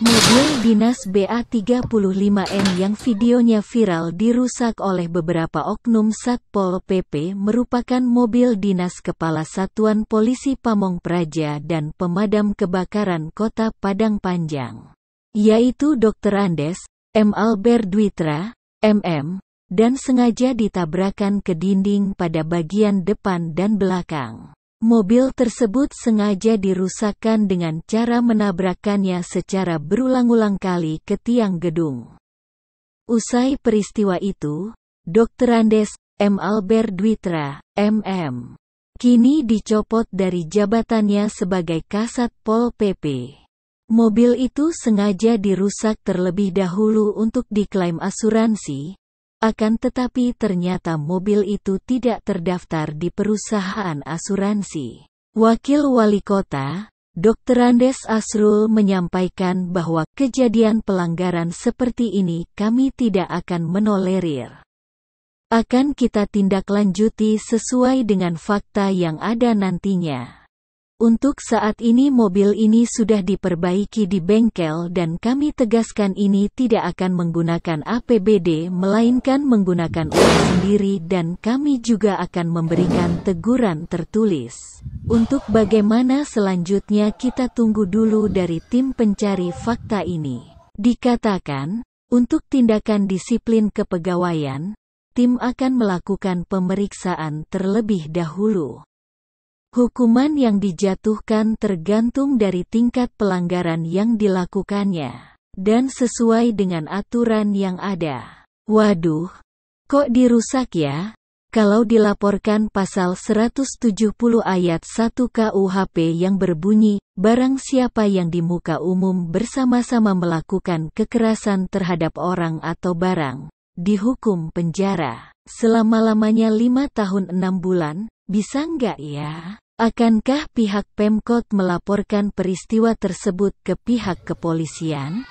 Mobil dinas BA35N yang videonya viral dirusak oleh beberapa oknum Satpol PP merupakan mobil dinas Kepala Satuan Polisi Pamong Praja dan pemadam kebakaran Kota Padang Panjang, yaitu Dr. Andes, M. Albert Dwitra, MM, dan sengaja ditabrakan ke dinding pada bagian depan dan belakang. Mobil tersebut sengaja dirusakkan dengan cara menabrakannya secara berulang-ulang kali ke tiang gedung. Usai peristiwa itu, Dr. Andes, M. Albert Dwitra, MM, kini dicopot dari jabatannya sebagai Kasat Pol PP. Mobil itu sengaja dirusak terlebih dahulu untuk diklaim asuransi, akan tetapi ternyata mobil itu tidak terdaftar di perusahaan asuransi. Wakil Wali Kota, Dr. Andes Asrul menyampaikan bahwa kejadian pelanggaran seperti ini kami tidak akan menolerir. Akan kita tindak lanjuti sesuai dengan fakta yang ada nantinya. Untuk saat ini mobil ini sudah diperbaiki di bengkel dan kami tegaskan ini tidak akan menggunakan APBD melainkan menggunakan uang sendiri dan kami juga akan memberikan teguran tertulis. Untuk bagaimana selanjutnya kita tunggu dulu dari tim pencari fakta ini. Dikatakan, untuk tindakan disiplin kepegawaian, tim akan melakukan pemeriksaan terlebih dahulu. Hukuman yang dijatuhkan tergantung dari tingkat pelanggaran yang dilakukannya, dan sesuai dengan aturan yang ada. Waduh, kok dirusak ya? Kalau dilaporkan pasal 170 ayat 1 KUHP yang berbunyi, barang siapa yang di muka umum bersama-sama melakukan kekerasan terhadap orang atau barang, dihukum penjara selama-lamanya lima tahun enam bulan, bisa nggak ya? Akankah pihak Pemkot melaporkan peristiwa tersebut ke pihak kepolisian?